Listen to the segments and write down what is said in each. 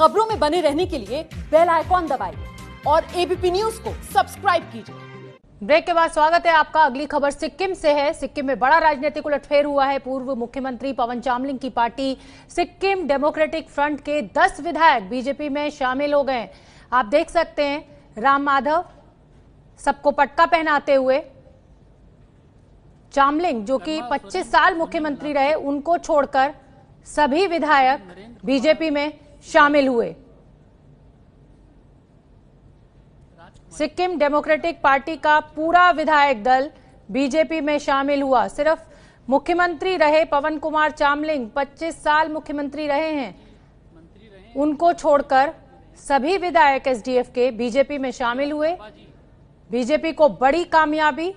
खबरों में बने रहने के लिए बेल आइकॉन दबाइए और एबीपी न्यूज को सब्सक्राइब कीजिए ब्रेक के बाद स्वागत है आपका अगली खबर सिक्किम से है सिक्किम में बड़ा राजनीतिक उलटफेर हुआ है पूर्व मुख्यमंत्री पवन चामलिंग की पार्टी सिक्किम डेमोक्रेटिक फ्रंट के 10 विधायक बीजेपी में शामिल हो गए आप देख सकते हैं राम माधव सबको पटका पहनाते हुए चामलिंग जो कि 25 साल मुख्यमंत्री रहे उनको छोड़कर सभी विधायक बीजेपी में शामिल हुए सिक्किम डेमोक्रेटिक पार्टी का पूरा विधायक दल बीजेपी में शामिल हुआ सिर्फ मुख्यमंत्री रहे पवन कुमार चामलिंग 25 साल मुख्यमंत्री रहे हैं उनको छोड़कर सभी विधायक एसडीएफ के बीजेपी में शामिल हुए बीजेपी को बड़ी कामयाबी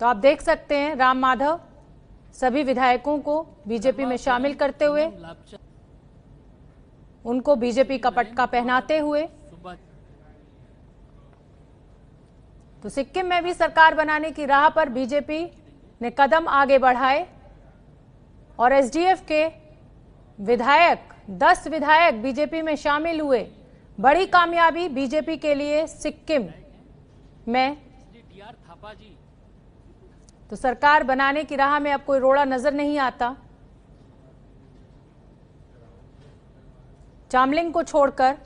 तो आप देख सकते हैं राम माधव सभी विधायकों को बीजेपी में शामिल करते हुए उनको बीजेपी का पटका पहनाते हुए तो सिक्किम में भी सरकार बनाने की राह पर बीजेपी ने कदम आगे बढ़ाए और एसडीएफ के विधायक दस विधायक बीजेपी में शामिल हुए बड़ी कामयाबी बीजेपी के लिए सिक्किम में थापा जी तो सरकार बनाने की राह में अब कोई रोड़ा नजर नहीं आता चामलिंग को छोड़कर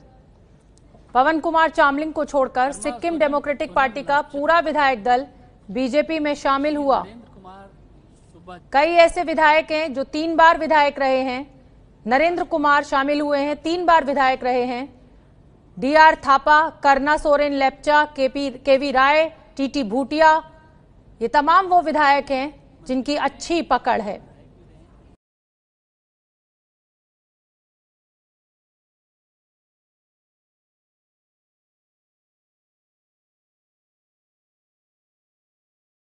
पवन कुमार चामलिंग को छोड़कर सिक्किम डेमोक्रेटिक पार्टी का पूरा विधायक दल बीजेपी में शामिल हुआ कई ऐसे विधायक हैं जो तीन बार विधायक रहे हैं नरेंद्र कुमार शामिल हुए हैं तीन बार विधायक रहे हैं डीआर थापा करना Soren Lepcha KP KV Rai TT Bhutia ये तमाम वो विधायक हैं जिनकी अच्छी पकड़ है